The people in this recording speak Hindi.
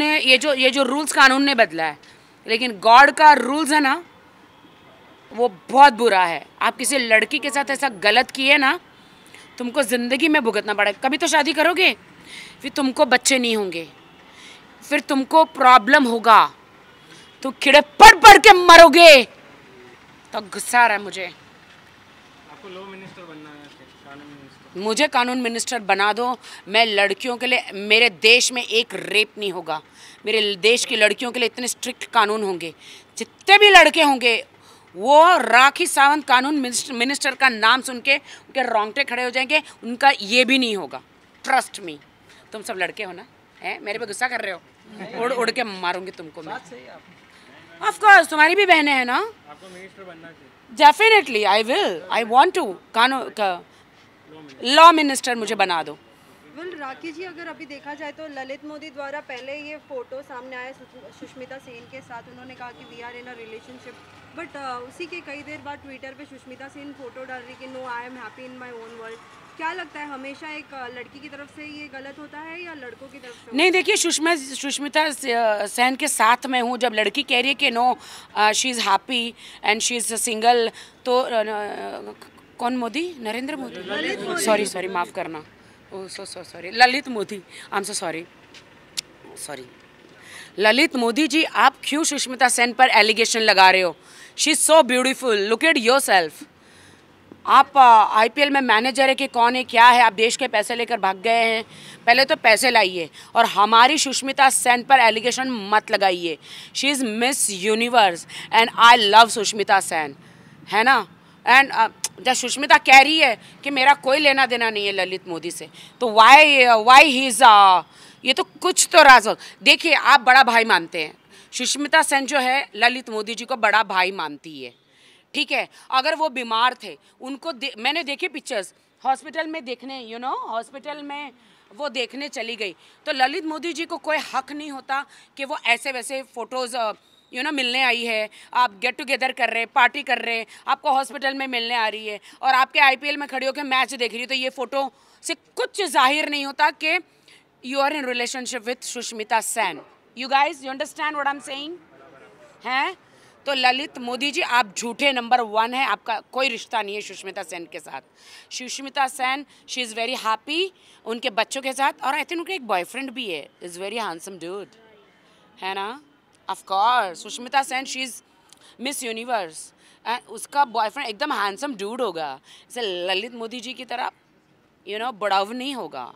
ने ये जो ये जो रूल्स कानून ने बदला है लेकिन गॉड का रूल्स है ना वो बहुत बुरा है आप किसी लड़की के साथ ऐसा गलत किए ना तुमको ज़िंदगी में भुगतना पड़ेगा कभी तो शादी करोगे फिर तुमको बच्चे नहीं होंगे फिर तुमको प्रॉब्लम होगा तुम तो खिड़े पड़ पड़ के मरोगे तो गुस्सा आ रहा है मुझे मुझे कानून मिनिस्टर बना दो मैं लड़कियों के लिए मेरे देश में एक रेप नहीं होगा मेरे देश की लड़कियों के लिए इतने स्ट्रिक्ट कानून होंगे जितने भी लड़के होंगे वो राखी सावंत कानून मिनिस्टर, मिनिस्टर का नाम सुन के उनके रोंगटे खड़े हो जाएंगे उनका ये भी नहीं होगा ट्रस्ट मी तुम सब लड़के हो ना है मेरे पे गुस्सा कर रहे हो उड़ उड़ के मारूंगी तुमको मैं ऑफ कोर्स तुम्हारी भी बहनें हैं ना आपको मिनिस्टर बनना चाहिए definitely I will I want to कानून लॉ मिनिस्टर मुझे बना दो विल राखी जी अगर अभी देखा जाए तो ललित मोदी द्वारा पहले ये फोटो सामने आया सुष्मिता सेन के साथ उन्होंने कहा कि we are in a relationship but उसी के कई देर बाद ट्विटर पे सुष्मिता सेन फोटो डाल रही कि no I am happy in my own world क्या लगता है हमेशा एक लड़की की तरफ से ये गलत होता है या लड़कों की तरफ से नहीं देखिए सुषमा सुष्मिता सेन के साथ मैं हूँ जब लड़की कह रही है कि no she is happy and she is single तो कौन मोदी नरेंद्र मोदी सॉरी सॉरी माफ़ करना oh so so sorry Lalit Modi I am so sorry sorry Lalit Modi ji आप क्यों सुष्मिता सेन पर एलिगेशन लगा रहे हो she is so beautiful look at yourself आप आईपीएल uh, में मैनेजर है कि कौन है क्या है आप देश के पैसे लेकर भाग गए हैं पहले तो पैसे लाइए और हमारी सुष्मिता सेन पर एलिगेशन मत लगाइए she is Miss Universe and I love Sushmita Sen है ना एंड जब सुष्मिता कह रही है कि मेरा कोई लेना देना नहीं है ललित मोदी से तो वाई वाई ही ये तो कुछ तो राज देखिए आप बड़ा भाई मानते हैं सुष्मिता सेन जो है ललित मोदी जी को बड़ा भाई मानती है ठीक है अगर वो बीमार थे उनको दे, मैंने देखे पिक्चर्स हॉस्पिटल में देखने यू नो हॉस्पिटल में वो देखने चली गई तो ललित मोदी जी को कोई हक नहीं होता कि वो ऐसे वैसे फ़ोटोज़ यू नो मिलने आई है आप गेट टुगेदर कर रहे हैं पार्टी कर रहे हैं आपको हॉस्पिटल में मिलने आ रही है और आपके आईपीएल में खड़े होकर मैच देख रही हो तो ये फ़ोटो से कुछ जाहिर नहीं होता कि you are in relationship with Sushmita Sen you guys you understand what I am हैं तो ललित मोदी जी आप झूठे नंबर वन है आपका कोई रिश्ता नहीं है सुष्मिता सेन के साथ Sushmita Sen she is very happy उनके बच्चों के साथ और आई थिंक उनके एक बॉयफ्रेंड भी है इज़ वेरी हैंडसम ड्यूड है ना of course Sushmita Sen she is Miss Universe उसका बॉयफ्रेंड एकदम हैंडसम डूड होगा जैसे ललित मोदी जी की तरह यू नो नहीं होगा